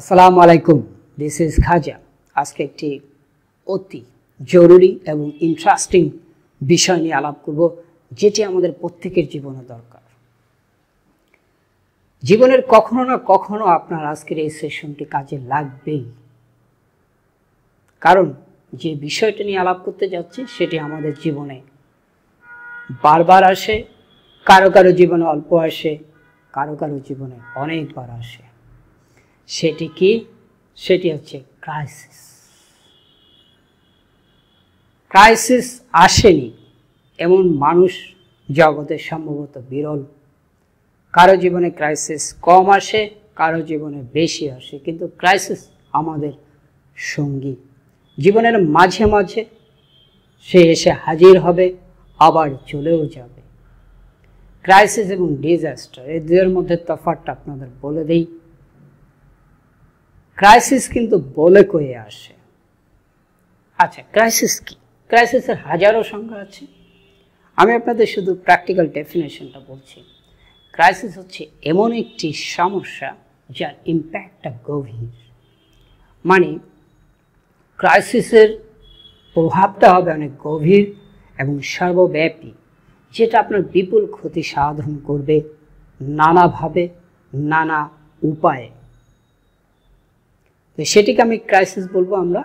আসসালামু আলাইকুম this is খাজা আজকে একটি অতি জরুরি এবং ইন্টারেস্টিং বিষয় নিয়ে আলাপ করব যেটি আমাদের প্রত্যেকের জীবনে দরকার জীবনের কখনো না কখনো আপনার আজকের এই সেশনটি কাজে লাগবেই কারণ যে বিষয়টা নিয়ে আলাপ করতে যাচ্ছি সেটি আমাদের জীবনে বারবার আসে কারো কারো জীবনে অল্প আসে কারো কারো জীবনে অনেকবার আসে সেটি কি সেটি হচ্ছে ক্রাইসিস ক্রাইসিস আসেনি এমন মানুষ জগতে সম্ভবত বিরল কারো জীবনে ক্রাইসিস কম আসে কারো জীবনে বেশি আসে কিন্তু ক্রাইসিস আমাদের সঙ্গী জীবনের মাঝে মাঝে সে এসে হাজির হবে আবার চলেও যাবে ক্রাইসিস এবং ডিজাস্টার এই দুয়ের মধ্যে তফাটটা আপনাদের বলে দিই ক্রাইসিস কিন্তু বলে কয়ে আসে আচ্ছা ক্রাইসিস কি ক্রাইসিসের হাজারো সংখ্যা আছে আমি আপনাদের শুধু প্র্যাকটিক্যাল ডেফিনেশনটা বলছি ক্রাইসিস হচ্ছে এমন একটি সমস্যা যার ইম্প্যাক্টটা গভীর মানে ক্রাইসিসের প্রভাবটা হবে অনেক গভীর এবং সর্বব্যাপী যেটা আপনার বিপুল ক্ষতি সাধন করবে নানাভাবে নানা উপায়ে তো সেটিকে আমি ক্রাইসিস বলবো আমরা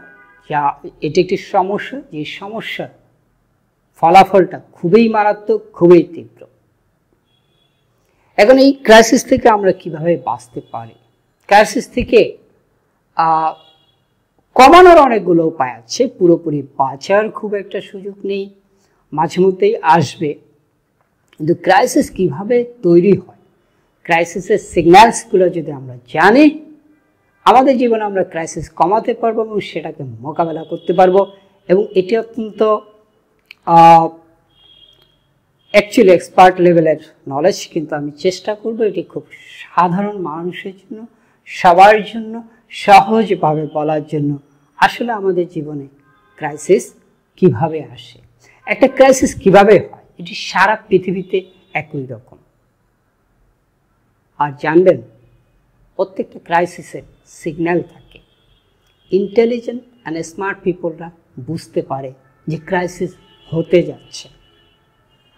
যা এটি একটি সমস্যা যে সমস্যার ফলাফলটা খুবই মারাত্মক খুবই তীব্র এখন এই ক্রাইসিস থেকে আমরা কিভাবে বাঁচতে পারি ক্রাইসিস থেকে কমানোর অনেকগুলো উপায় আছে পুরোপুরি বাঁচার খুব একটা সুযোগ নেই মাঝে মধ্যেই আসবে কিন্তু ক্রাইসিস কিভাবে তৈরি হয় ক্রাইসিসের সিগন্যালসগুলো যদি আমরা জানি আমাদের জীবনে আমরা ক্রাইসিস কমাতে পারবো এবং সেটাকে মোকাবেলা করতে পারবো এবং এটি অত্যন্ত অ্যাকচুয়ালি এক্সপার্ট লেভেলের নলেজ কিন্তু আমি চেষ্টা করব এটি খুব সাধারণ মানুষের জন্য সবার জন্য সহজভাবে বলার জন্য আসলে আমাদের জীবনে ক্রাইসিস কিভাবে আসে একটা ক্রাইসিস কিভাবে হয় এটি সারা পৃথিবীতে একই রকম আর জানবেন প্রত্যেকটা ক্রাইসিসের সিগন্যাল থাকে ইন্টেলিজেন্ট অ্যান্ড স্মার্ট পিপলরা বুঝতে পারে যে ক্রাইসিস হতে যাচ্ছে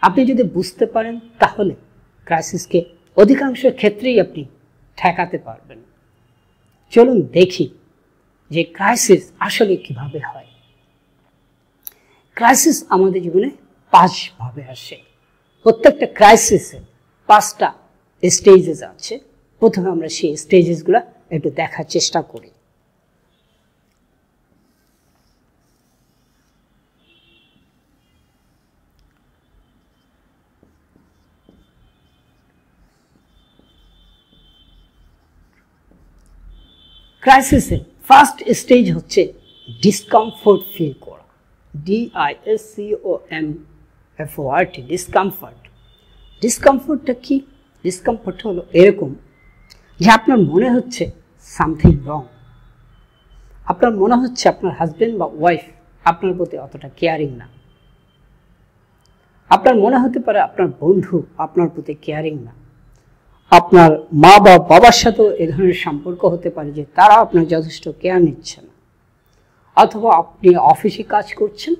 আপনি যদি বুঝতে পারেন তাহলে ক্রাইসিসকে অধিকাংশ ক্ষেত্রেই আপনি ঠেকাতে পারবেন চলুন দেখি যে ক্রাইসিস আসলে কিভাবে হয় ক্রাইসিস আমাদের জীবনে পাঁচভাবে আসে প্রত্যেকটা ক্রাইসিসে পাঁচটা স্টেজেস আছে প্রথমে আমরা সেই স্টেজেসগুলো একটু দেখার চেষ্টা করি ক্রাইসিসের ফার্স্ট স্টেজ হচ্ছে ডিসকমফোর্ট ফিল করা ডিআইএসসিও এম এফ ডিসকমফোর্ট ডিসকমফোর্টটা কি ডিসকমফোর্ট হলো এরকম যে আপনার মনে হচ্ছে সামথিং রং আপনার মনে হচ্ছে আপনার হাজব্যান্ড বা ওয়াইফ আপনার প্রতি অতটা কেয়ারিং না আপনার মনে হতে পারে আপনার বন্ধু আপনার প্রতি কেয়ারিং না আপনার মা বা বাবার সাথেও এ ধরনের সম্পর্ক হতে পারে যে তারা আপনার যথেষ্ট কেয়ার নিচ্ছে না অথবা আপনি অফিসে কাজ করছেন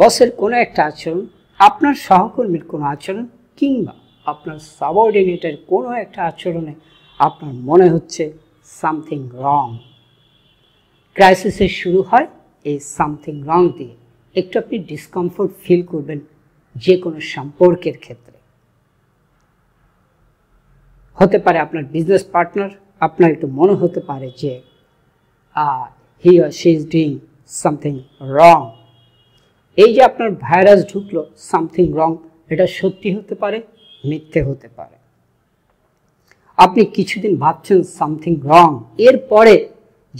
বসের কোনো একটা আচরণ আপনার সহকর্মীর কোনো আচরণ কিংবা আপনার সাবঅর্ডিনেটের কোনো একটা আচরণে আপনার মনে হচ্ছে সামথিং রং ক্রাইসিসের শুরু হয় এই সামথিং রং দিয়ে একটু আপনি ডিসকমফোর্ট ফিল করবেন যে কোনো সম্পর্কের ক্ষেত্রে হতে পারে আপনার বিজনেস পার্টনার আপনার একটু মনে হতে পারে যে he or she is doing something wrong এই যে আপনার ভাইরাস ঢুকলো সামথিং রং এটা সত্যি হতে পারে মিথ্যে হতে পারে আপনি কিছুদিন ভাবছেন সামথিং রং এরপরে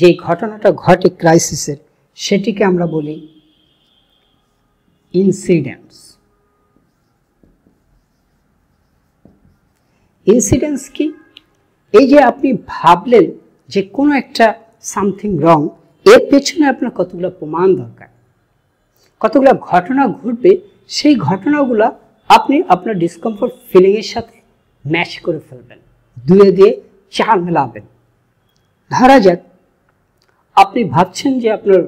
যে ঘটনাটা ঘটে ক্রাইসিসের সেটিকে আমরা বলি ইনসিডেন্টস ইনসিডেন্টস কি এই যে আপনি ভাবলেন যে কোনো একটা সামথিং রং এর পেছনে আপনার কতগুলো প্রমাণ দরকার কতগুলো ঘটনা ঘটবে সেই ঘটনাগুলো আপনি আপনার ডিসকমফোর্ট ফিলিংয়ের সাথে ম্যাচ করে ফেলবেন দুয়ে দিয়ে চাল মেলাবেন ধরা যাক আপনি ভাবছেন যে আপনার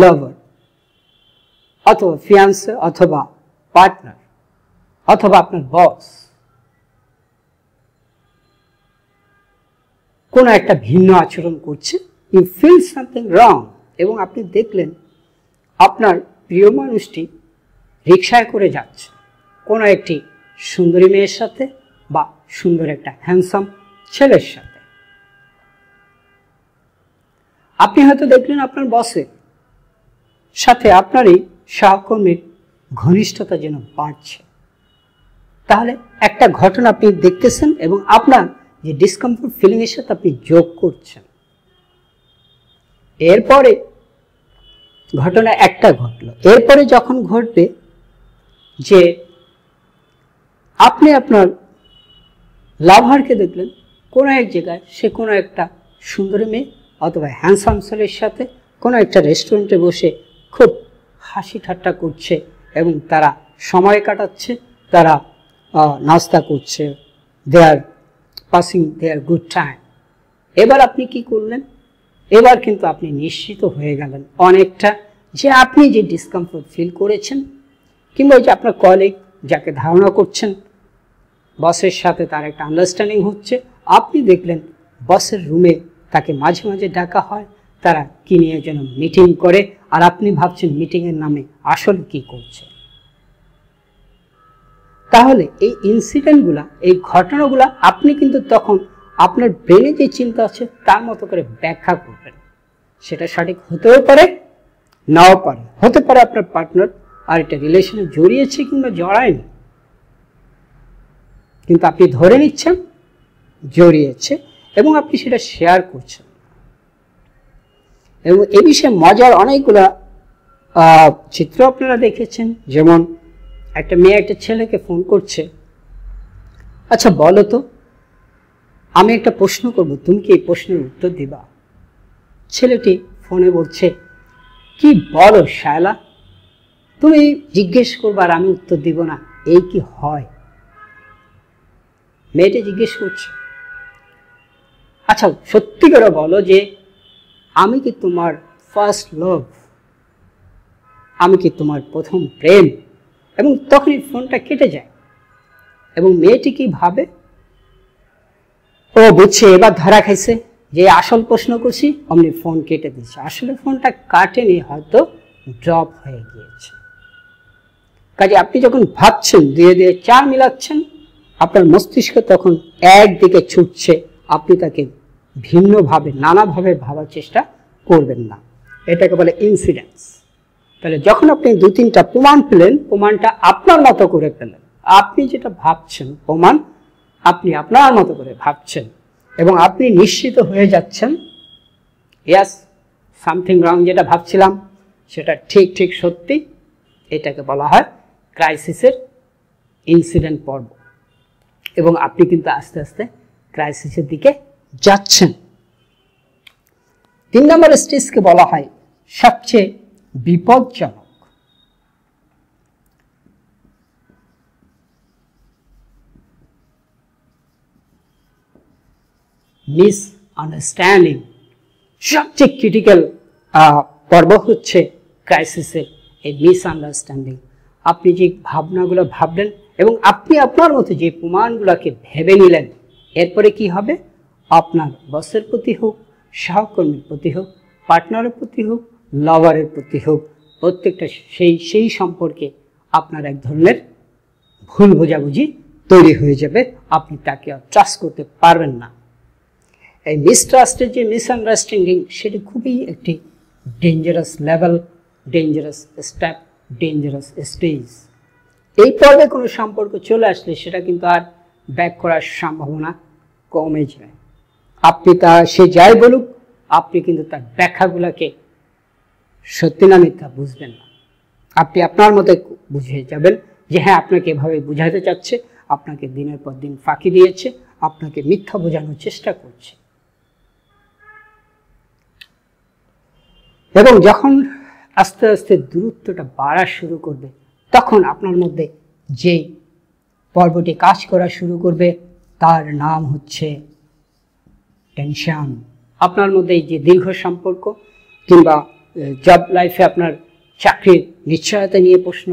লাভার অথবা ফিয়ান্স অথবা পার্টনার অথবা আপনার বস কোনো একটা ভিন্ন আচরণ করছে ইউ ফিল সামথিং রং এবং আপনি দেখলেন আপনার প্রিয় মানুষটি রিক্সায় করে যাচ্ছে কোনো একটি সুন্দরী মেয়ের সাথে বা সুন্দর একটা হ্যান্ডসাম ছেলের সাথে আপনি হয়তো দেখলেন আপনার বসের সাথে আপনার সহকর্মীর ঘনিষ্ঠতা যেন বাড়ছে তাহলে একটা ঘটনা আপনি দেখতেছেন এবং আপনার যে ডিসকমফোর্ট ফিলিংয়ের সাথে আপনি যোগ করছেন এরপরে ঘটনা একটা ঘটল এরপরে যখন ঘটবে যে আপনি আপনার লাভারকে দেখলেন কোনো এক জায়গায় সে কোনো একটা সুন্দরী মেয়ে অথবা হ্যান্ডসাম ছেলের সাথে কোনো একটা রেস্টুরেন্টে বসে খুব হাসি ঠাট্টা করছে এবং তারা সময় কাটাচ্ছে তারা নাস্তা করছে they are passing they are good time এবার আপনি কি করলেন এবার কিন্তু আপনি নিশ্চিত হয়ে গেলেন অনেকটা যে আপনি যে ডিসকমফোর্ট ফিল করেছেন কিংবা যে আপনার কলিগ যাকে ধারণা করছেন বসের সাথে তার একটা আন্ডারস্ট্যান্ডিং হচ্ছে আপনি দেখলেন বসের রুমে তাকে মাঝে মাঝে ডাকা হয় তারা কী নিয়ে যেন মিটিং করে আর আপনি ভাবছেন মিটিংয়ের নামে আসলে কি করছে তাহলে এই ইনসিডেন্টগুলা এই ঘটনাগুলা আপনি কিন্তু তখন আপনার ব্রেনে যে চিন্তা আছে তার মতো করে ব্যাখ্যা করবেন সেটা সঠিক হতেও পারে নাও পারে হতে পারে আপনার পার্টনার আর এটা রিলেশনে জড়িয়েছে কিংবা জড়ায়নি কিন্তু আপনি ধরে নিচ্ছেন জড়িয়েছে এবং আপনি সেটা শেয়ার করছেন এবং এ বিষয়ে মজার অনেকগুলো চিত্র আপনারা দেখেছেন যেমন একটা মেয়ে একটা ছেলেকে ফোন করছে আচ্ছা বলো তো আমি একটা প্রশ্ন করব তুমি কি এই প্রশ্নের উত্তর দিবা ছেলেটি ফোনে বলছে কি বলো শায়লা তুমি জিজ্ঞেস করবার আমি উত্তর দিব না এই কি হয় মেয়েটি জিজ্ঞেস করছে আচ্ছা সত্যি করে বলো যে আমি কি তোমার ফার্স্ট লভ আমি কি তোমার প্রথম প্রেম এবং তখনই ফোনটা কেটে যায় এবং মেয়েটি কি ভাবে ও বুঝছে এবার ধরা খাইছে যে আসল প্রশ্ন করছি অমনি ফোন কেটে দিয়েছে আসলে ফোনটা কাটেনি হয়তো ড্রপ হয়ে গিয়েছে কাজে আপনি যখন ভাবছেন দিয়ে দিয়ে চার মিলাচ্ছেন আপনার মস্তিষ্ক তখন একদিকে ছুটছে আপনি তাকে ভিন্নভাবে নানাভাবে ভাবার চেষ্টা করবেন না এটাকে বলে ইনসিডেন্স তাহলে যখন আপনি দু তিনটা প্রমাণ পেলেন প্রমাণটা আপনার মতো করে পেলেন আপনি যেটা ভাবছেন প্রমাণ আপনি আপনার মতো করে ভাবছেন এবং আপনি নিশ্চিত হয়ে যাচ্ছেন ইয়াস সামথিং রং যেটা ভাবছিলাম সেটা ঠিক ঠিক সত্যি এটাকে বলা হয় ক্রাইসিসের ইনসিডেন্ট পর্ব এবং আপনি কিন্তু আস্তে আস্তে ক্রাইসিসের দিকে যাচ্ছেন তিন নম্বর স্টেজকে বলা হয় সবচেয়ে বিপজ্জনক মিসআন্ডারস্ট্যান্ডিং সবচেয়ে ক্রিটিক্যাল পর্ব হচ্ছে ক্রাইসিসের এই মিসআন্ডারস্ট্যান্ডিং আপনি যে ভাবনাগুলো ভাবলেন এবং আপনি আপনার মতো যে প্রমাণগুলোকে ভেবে নিলেন এরপরে কি হবে আপনার বসের প্রতি হোক সহকর্মীর প্রতি হোক পার্টনারের প্রতি হোক লভারের প্রতি হোক প্রত্যেকটা সেই সেই সম্পর্কে আপনার এক ধরনের ভুল বোঝাবুঝি তৈরি হয়ে যাবে আপনি তাকে ট্রাস্ট করতে পারবেন না এই মিসট্রাস্টের যে মিসআন্ডারস্ট্যান্ডিং সেটি খুবই একটি dangerous level dangerous step dangerous stage এই পর্বে কোনো সম্পর্ক চলে আসলে সেটা কিন্তু আর ব্যাক করার সম্ভাবনা কমে যায় আপনি তা সে যাই বলুক আপনি কিন্তু তার ব্যাখ্যাগুলোকে সত্যি না মিথ্যা বুঝবেন না আপনি আপনার মতে বুঝে যাবেন যে হ্যাঁ আপনাকে এভাবে বুঝাতে চাচ্ছে আপনাকে দিনের পর দিন ফাঁকি দিয়েছে আপনাকে মিথ্যা বোঝানোর চেষ্টা করছে এবং যখন আস্তে আস্তে দূরত্বটা বাড়া শুরু করবে তখন আপনার মধ্যে যে পর্বটি কাজ করা শুরু করবে তার নাম হচ্ছে টেনশন আপনার মধ্যে যে দীর্ঘ সম্পর্ক কিংবা জব লাইফে আপনার চাকরির নিশ্চয়তা নিয়ে প্রশ্ন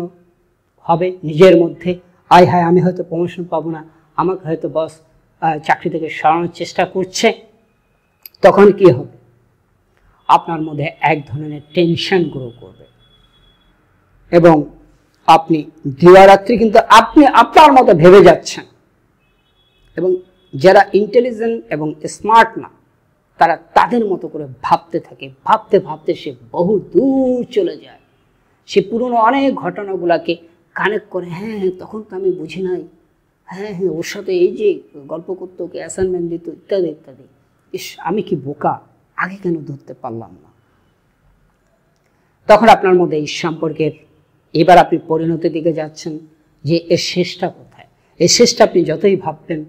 হবে নিজের মধ্যে আয় হায় আমি হয়তো প্রমোশন পাবো না আমাকে হয়তো বস চাকরি থেকে সরানোর চেষ্টা করছে তখন কি হবে আপনার মধ্যে এক ধরনের টেনশন গ্রো করবে এবং আপনি দিবারাত্রি কিন্তু আপনি আপনার মতো ভেবে যাচ্ছেন এবং যারা ইন্টেলিজেন্ট এবং স্মার্ট না তারা তাদের মতো করে ভাবতে থাকে ভাবতে ভাবতে সে বহু দূর চলে যায় সে পুরনো অনেক ঘটনাগুলাকে কানেক্ট করে হ্যাঁ হ্যাঁ তখন তো আমি বুঝি নাই হ্যাঁ হ্যাঁ ওর সাথে এই যে গল্প করতো ওকে অ্যাসাইনমেন্ট দিত ইত্যাদি ইত্যাদি ইস আমি কি বোকা আগে কেন ধরতে পারলাম না তখন আপনার মধ্যে এই সম্পর্কের এবার আপনি পরিণতির দিকে যাচ্ছেন যে এর শেষটা কোথায় এর শেষটা আপনি যতই ভাববেন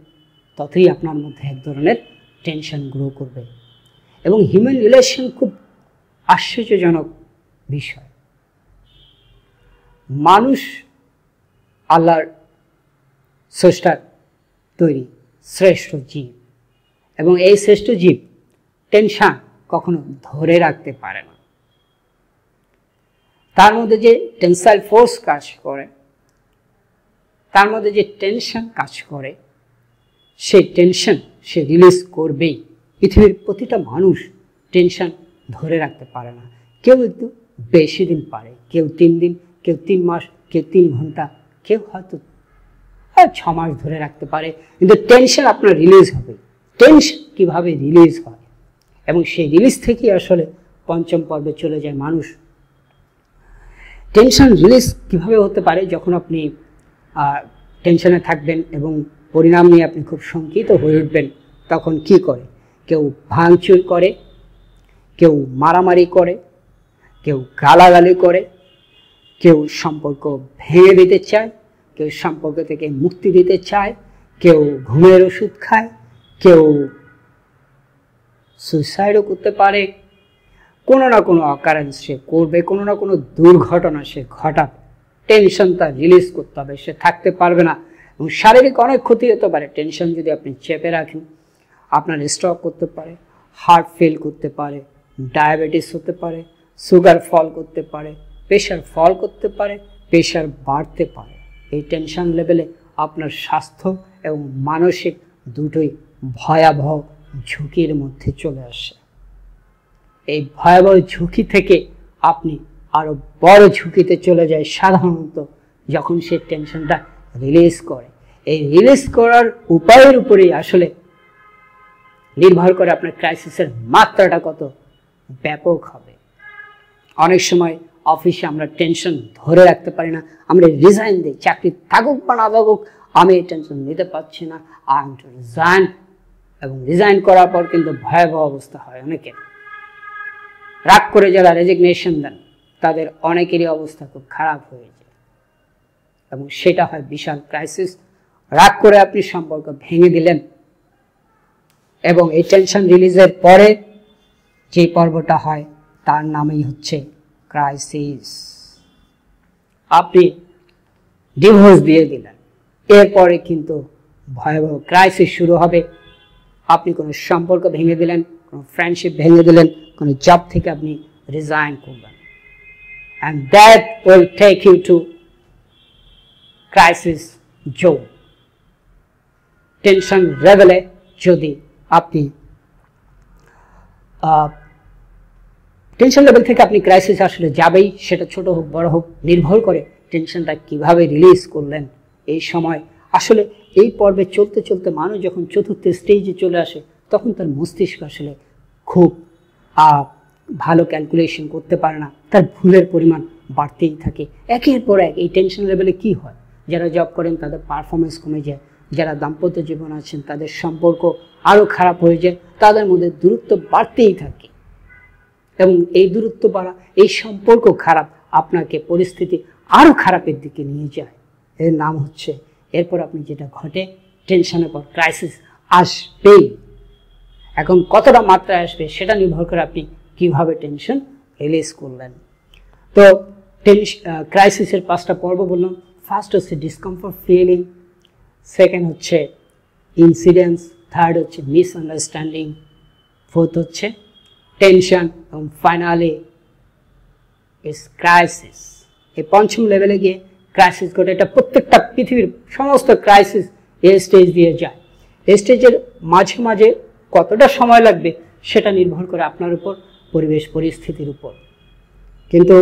ততই আপনার মধ্যে এক ধরনের টেনশন গ্রো করবে এবং হিউম্যান রিলেশন খুব আশ্চর্যজনক বিষয় মানুষ আল্লাহর স্রষ্টার তৈরি শ্রেষ্ঠ জীব এবং এই শ্রেষ্ঠ জীব টেনশন কখনো ধরে রাখতে পারে না তার মধ্যে যে টেনসাইল ফোর্স কাজ করে তার মধ্যে যে টেনশন কাজ করে সেই টেনশন সে রিলিজ করবেই পৃথিবীর প্রতিটা মানুষ টেনশন ধরে রাখতে পারে না কেউ একটু বেশি দিন পারে কেউ তিন দিন কেউ তিন মাস কেউ তিন ঘন্টা কেউ হয়তো ছ মাস ধরে রাখতে পারে কিন্তু টেনশন আপনার রিলিজ হবে টেনশন কিভাবে রিলিজ হয় এবং সেই রিলিজ থেকেই আসলে পঞ্চম পর্বে চলে যায় মানুষ টেনশন রিলিজ কিভাবে হতে পারে যখন আপনি টেনশনে থাকবেন এবং পরিণাম নিয়ে আপনি খুব শঙ্কিত হয়ে উঠবেন তখন কি করে কেউ ভাঙচুর করে কেউ মারামারি করে কেউ গালাগালি করে কেউ সম্পর্ক ভেঙে দিতে চায় কেউ সম্পর্ক থেকে মুক্তি দিতে চায় কেউ ঘুমের ওষুধ খায় কেউ সুইসাইডও করতে পারে কোনো না কোনো অকারেন্স সে করবে কোনো না কোনো দুর্ঘটনা সে ঘটাবে টেনশন তার রিলিজ করতে হবে সে থাকতে পারবে না এবং শারীরিক অনেক ক্ষতি হতে পারে টেনশন যদি আপনি চেপে রাখেন আপনার স্ট্রক করতে পারে হার্ট ফেল করতে পারে ডায়াবেটিস হতে পারে সুগার ফল করতে পারে প্রেশার ফল করতে পারে প্রেশার বাড়তে পারে এই টেনশন লেভেলে আপনার স্বাস্থ্য এবং মানসিক দুটোই ভয়াবহ ঝুঁকির মধ্যে চলে আসে এই ভয়াবহ ঝুঁকি থেকে আপনি আরো বড় ঝুঁকিতে চলে যায় সাধারণত যখন সে টেনশনটা রিলিজ করে এই রিলিজ করার উপায়ের উপরেই আসলে নির্ভর করে আপনার ক্রাইসিসের মাত্রাটা কত ব্যাপক হবে অনেক সময় অফিসে আমরা টেনশন ধরে রাখতে পারি না আমরা রিজাইন দিই চাকরি থাকুক বা না থাকুক আমি এই টেনশন নিতে পারছি না আই এম টু রিজাইন এবং রিজাইন করার পর কিন্তু ভয়াবহ অবস্থা হয় অনেকের রাগ করে যারা রেজিগনেশন দেন তাদের অনেকেরই অবস্থা খুব খারাপ হয়ে যায় এবং সেটা হয় বিশাল ক্রাইসিস রাগ করে আপনি সম্পর্ক ভেঙে দিলেন এবং এই টেনশন রিলিজের পরে যে পর্বটা হয় তার নামেই হচ্ছে ক্রাইসিস আপনি ডিভোর্স দিয়ে দিলেন এরপরে কিন্তু ভয়াবহ ক্রাইসিস শুরু হবে আপনি কোনো সম্পর্ক ভেঙে দিলেন কোনো ফ্রেন্ডশিপ ভেঙে দিলেন মানে জব থেকে আপনি রিজাইন করবেন and that will take you to crisis জো টেনশন লেভেলে যদি আপনি টেনশন লেভেল থেকে আপনি ক্রাইসিস আসলে যাবেই সেটা ছোট হোক বড় হোক নির্ভর করে টেনশনটা কিভাবে রিলিজ করলেন এই সময় আসলে এই পর্বে চলতে চলতে মানুষ যখন চতুর্থ স্টেজে চলে আসে তখন তার মস্তিষ্ক আসলে খুব ভালো ক্যালকুলেশন করতে পারে না তার ভুলের পরিমাণ বাড়তেই থাকে একের পর এক এই টেনশন লেভেলে কি হয় যারা জব করেন তাদের পারফরমেন্স কমে যায় যারা দাম্পত্য জীবন আছেন তাদের সম্পর্ক আরও খারাপ হয়ে যায় তাদের মধ্যে দূরত্ব বাড়তেই থাকে এবং এই দূরত্ব বাড়া এই সম্পর্ক খারাপ আপনাকে পরিস্থিতি আরও খারাপের দিকে নিয়ে যায় এর নাম হচ্ছে এরপর আপনি যেটা ঘটে টেনশনের পর ক্রাইসিস আসবেই এখন কতটা মাত্রায় আসবে সেটা নির্ভর করে আপনি কিভাবে টেনশন রিলিজ করলেন তো টেনশ ক্রাইসিসের পাঁচটা পর্ব বললাম ফার্স্ট হচ্ছে ডিসকমফোর্ট ফিলিং সেকেন্ড হচ্ছে ইনসিডেন্স থার্ড হচ্ছে মিসআন্ডারস্ট্যান্ডিং ফোর্থ হচ্ছে টেনশন এবং ফাইনালি ইস ক্রাইসিস এই পঞ্চম লেভেলে গিয়ে ক্রাইসিস ঘটে এটা প্রত্যেকটা পৃথিবীর সমস্ত ক্রাইসিস এই স্টেজ দিয়ে যায় এই স্টেজের মাঝে মাঝে কতটা সময় লাগবে সেটা নির্ভর করে আপনার উপর পরিবেশ পরিস্থিতির উপর কিন্তু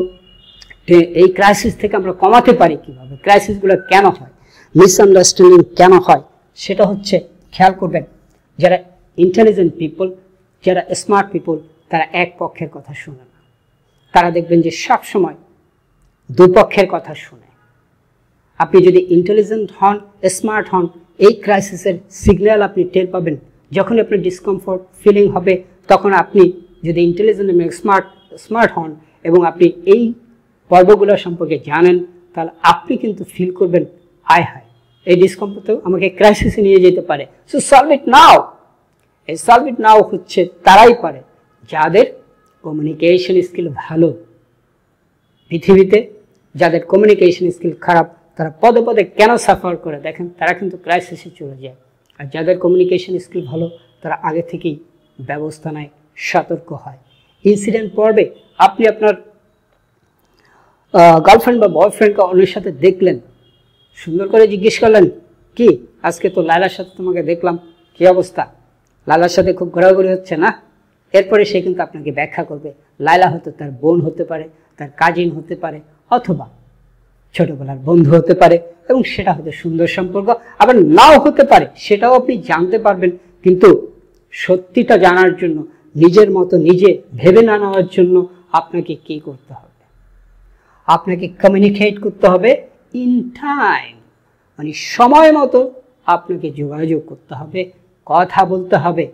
এই ক্রাইসিস থেকে আমরা কমাতে পারি কীভাবে ক্রাইসিসগুলো কেন হয় মিসআন্ডারস্ট্যান্ডিং কেন হয় সেটা হচ্ছে খেয়াল করবেন যারা ইন্টেলিজেন্ট পিপল যারা স্মার্ট পিপল তারা এক পক্ষের কথা শোনে না তারা দেখবেন যে সব সময় দুপক্ষের কথা শুনে আপনি যদি ইন্টেলিজেন্ট হন স্মার্ট হন এই ক্রাইসিসের সিগন্যাল আপনি টের পাবেন যখন আপনার ডিসকমফোর্ট ফিলিং হবে তখন আপনি যদি ইন্টেলিজেন্ট এবং স্মার্ট স্মার্ট হন এবং আপনি এই পর্বগুলো সম্পর্কে জানেন তাহলে আপনি কিন্তু ফিল করবেন আয় হায় এই ডিসকমফোর্ট আমাকে ক্রাইসিসে নিয়ে যেতে পারে সো সলভ ইট নাও এই সলভ ইট নাও হচ্ছে তারাই পারে যাদের কমিউনিকেশন স্কিল ভালো পৃথিবীতে যাদের কমিউনিকেশন স্কিল খারাপ তারা পদে পদে কেন সাফার করে দেখেন তারা কিন্তু ক্রাইসিসে চলে যায় আর যাদের কমিউনিকেশান স্কিল ভালো তারা আগে থেকেই ব্যবস্থা নেয় সতর্ক হয় ইনসিডেন্ট পর্বে আপনি আপনার গার্লফ্রেন্ড বা বয়ফ্রেন্ডকে অন্যের সাথে দেখলেন সুন্দর করে জিজ্ঞেস করলেন কি আজকে তো লালার সাথে তোমাকে দেখলাম কি অবস্থা লালার সাথে খুব ঘোরাঘুরি হচ্ছে না এরপরে সে কিন্তু আপনাকে ব্যাখ্যা করবে লাইলা হয়তো তার বোন হতে পারে তার কাজিন হতে পারে অথবা ছোটোবেলার বন্ধু হতে পারে এবং সেটা হয়তো সুন্দর সম্পর্ক আবার নাও হতে পারে সেটাও আপনি জানতে পারবেন কিন্তু সত্যিটা জানার জন্য নিজের মতো নিজে ভেবে না নেওয়ার জন্য আপনাকে কি করতে হবে আপনাকে কমিউনিকেট করতে হবে ইন টাইম মানে সময় মতো আপনাকে যোগাযোগ করতে হবে কথা বলতে হবে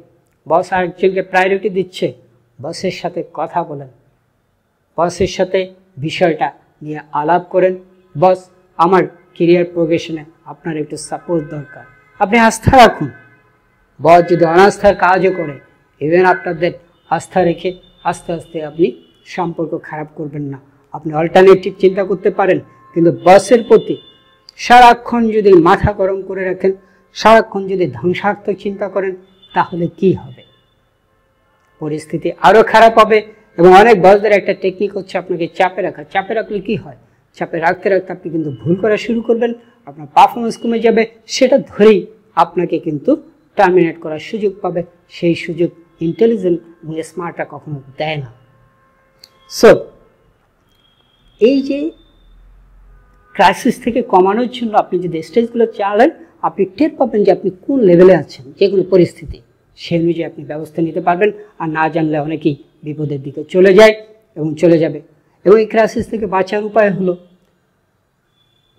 বস আরেকজনকে প্রায়োরিটি দিচ্ছে বসের সাথে কথা বলেন বসের সাথে বিষয়টা নিয়ে আলাপ করেন বস আমার কেরিয়ার প্রোগ্রেশনে আপনার একটু সাপোর্ট দরকার আপনি আস্থা রাখুন বস যদি অনাস্থার কাজও করে ইভেন আপনাদের আস্থা রেখে আস্তে আস্তে আপনি সম্পর্ক খারাপ করবেন না আপনি অল্টারনেটিভ চিন্তা করতে পারেন কিন্তু বসের প্রতি সারাক্ষণ যদি মাথা গরম করে রাখেন সারাক্ষণ যদি ধ্বংসাত্মক চিন্তা করেন তাহলে কি হবে পরিস্থিতি আরও খারাপ হবে এবং অনেক বসদের একটা টেকনিক হচ্ছে আপনাকে চাপে রাখা চাপে রাখলে কি হয় চাপে রাখতে রাখতে আপনি কিন্তু ভুল করা শুরু করবেন আপনার পারফরমেন্স কমে যাবে সেটা ধরেই আপনাকে কিন্তু টার্মিনেট করার সুযোগ পাবে সেই সুযোগ ইন্টেলিজেন্ট এবং স্মার্টরা কখনো দেয় না সো এই যে ক্রাইসিস থেকে কমানোর জন্য আপনি যদি স্টেজগুলো চালেন আপনি টের পাবেন যে আপনি কোন লেভেলে আছেন যে কোনো পরিস্থিতি সেই অনুযায়ী আপনি ব্যবস্থা নিতে পারবেন আর না জানলে অনেকেই বিপদের দিকে চলে যায় এবং চলে যাবে এবং এই ক্রাইসিস থেকে বাঁচার উপায় হলো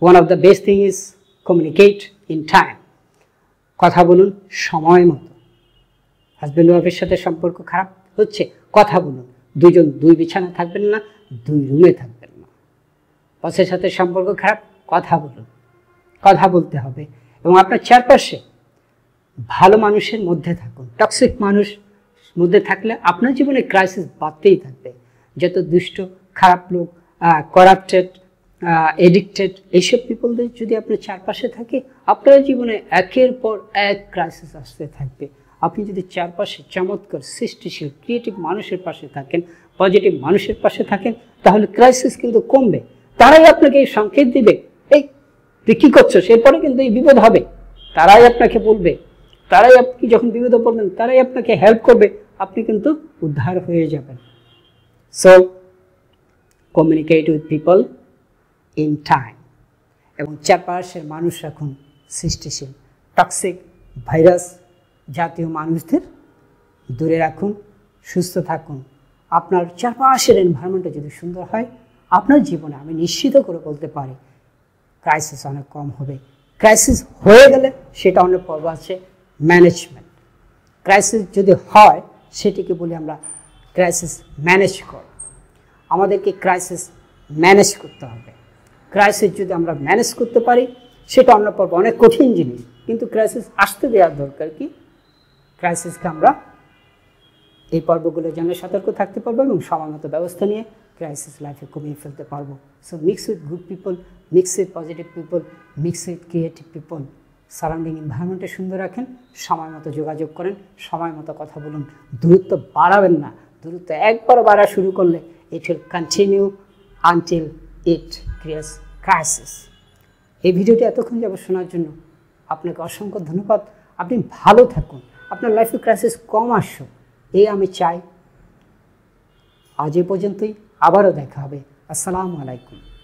one of the best thing is communicate in time কথা বলুন সময় মতো হাজব্যান্ড ওয়াইফের সাথে সম্পর্ক খারাপ হচ্ছে কথা বলুন দুজন দুই বিছানা থাকবেন না দুই রুমে থাকবেন না বসের সাথে সম্পর্ক খারাপ কথা বলুন কথা বলতে হবে এবং আপনার চারপাশে ভালো মানুষের মধ্যে থাকুন টক্সিক মানুষ মধ্যে থাকলে আপনার জীবনে ক্রাইসিস বাড়তেই থাকবে যত দুষ্ট খারাপ লোক করাপ্টেড এডিক্টেড এইসব পিপলদের যদি আপনার চারপাশে থাকে আপনার জীবনে একের পর এক ক্রাইসিস আসতে থাকবে আপনি যদি চারপাশে চমৎকার সৃষ্টিশীল ক্রিয়েটিভ মানুষের পাশে থাকেন পজিটিভ মানুষের পাশে থাকেন তাহলে ক্রাইসিস কিন্তু কমবে তারাই আপনাকে এই সংকেত দিবে এই তুই কী করছো সেরপরে কিন্তু এই বিপদ হবে তারাই আপনাকে বলবে তারাই আপনি যখন বিপদে পড়বেন তারাই আপনাকে হেল্প করবে আপনি কিন্তু উদ্ধার হয়ে যাবেন so communicate with people in time এবং চারপাশের মানুষ রাখুন সৃষ্টিশীল টক্সিক ভাইরাস জাতীয় মানুষদের দূরে রাখুন সুস্থ থাকুন আপনার চারপাশের এনভায়রনমেন্টটা যদি সুন্দর হয় আপনার জীবনে আমি নিশ্চিত করে বলতে পারি ক্রাইসিস অনেক কম হবে ক্রাইসিস হয়ে গেলে সেটা অনেক পর্ব আছে ম্যানেজমেন্ট ক্রাইসিস যদি হয় সেটিকে বলি আমরা ক্রাইসিস ম্যানেজ করা আমাদেরকে ক্রাইসিস ম্যানেজ করতে হবে ক্রাইসিস যদি আমরা ম্যানেজ করতে পারি সেটা অন্য পর্ব অনেক কঠিন জিনিস কিন্তু ক্রাইসিস আসতে দেওয়ার দরকার কি ক্রাইসিসকে আমরা এই পর্বগুলোর জন্য সতর্ক থাকতে পারবো এবং সমানত ব্যবস্থা নিয়ে ক্রাইসিস লাইফে কমিয়ে ফেলতে পারবো so mix with good people mix with positive people mix with creative people surrounding এনভায়রনমেন্টে সুন্দর রাখেন সময় মতো যোগাযোগ করেন সময় মতো কথা বলুন দূরত্ব বাড়াবেন না দূরত্ব একবার বাড়া শুরু করলে it will continue until it creates crisis. এই ভিডিওটি এতক্ষণ যাব শোনার জন্য আপনাকে অসংখ্য ধন্যবাদ আপনি ভালো থাকুন আপনার লাইফে ক্রাইসিস কম আসুক এই আমি চাই আজ এ পর্যন্তই আবারও দেখা হবে আসসালামু আলাইকুম